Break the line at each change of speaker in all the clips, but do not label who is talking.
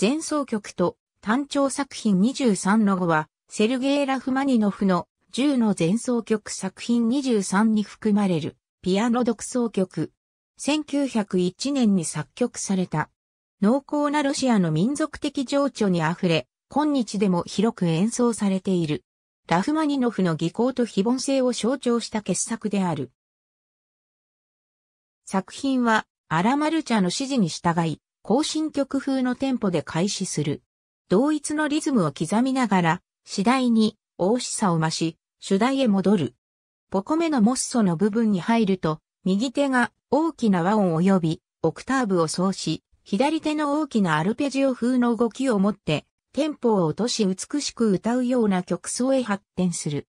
前奏曲と単調作品23の5は、セルゲイ・ラフマニノフの10の前奏曲作品23に含まれるピアノ独奏曲。1901年に作曲された。濃厚なロシアの民族的情緒に溢れ、今日でも広く演奏されている。ラフマニノフの技巧と非凡性を象徴した傑作である。作品は、アラマルチャの指示に従い、行進曲風のテンポで開始する。同一のリズムを刻みながら、次第に、大しさを増し、主題へ戻る。ポコメのモッソの部分に入ると、右手が大きな和音及び、オクターブを奏し、左手の大きなアルペジオ風の動きを持って、テンポを落とし美しく歌うような曲奏へ発展する。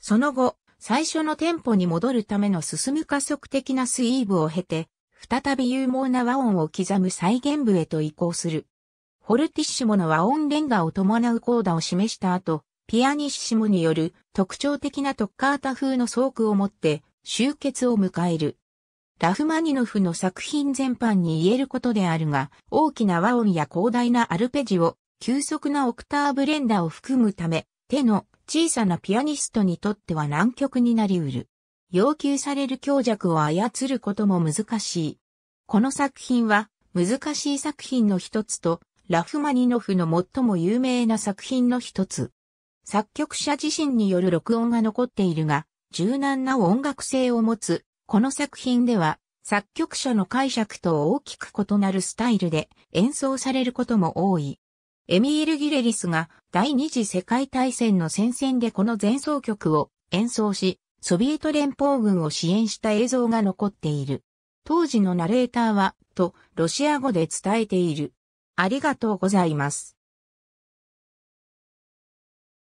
その後、最初のテンポに戻るための進む加速的なスイーブを経て、再び有毛な和音を刻む再現部へと移行する。フォルティッシモの和音レンガを伴うコーダを示した後、ピアニッシモによる特徴的なトッカータ風の装句を持って終結を迎える。ラフマニノフの作品全般に言えることであるが、大きな和音や広大なアルペジオ、急速なオクターブレンダーを含むため、手の小さなピアニストにとっては難曲になりうる。要求される強弱を操ることも難しい。この作品は難しい作品の一つと、ラフマニノフの最も有名な作品の一つ。作曲者自身による録音が残っているが、柔軟な音楽性を持つ、この作品では、作曲者の解釈と大きく異なるスタイルで演奏されることも多い。エミール・ギレリスが第二次世界大戦の戦線でこの前奏曲を演奏し、ソビエト連邦軍を支援した映像が残っている。当時のナレーターは、と、ロシア語で伝えている。ありがとうございます。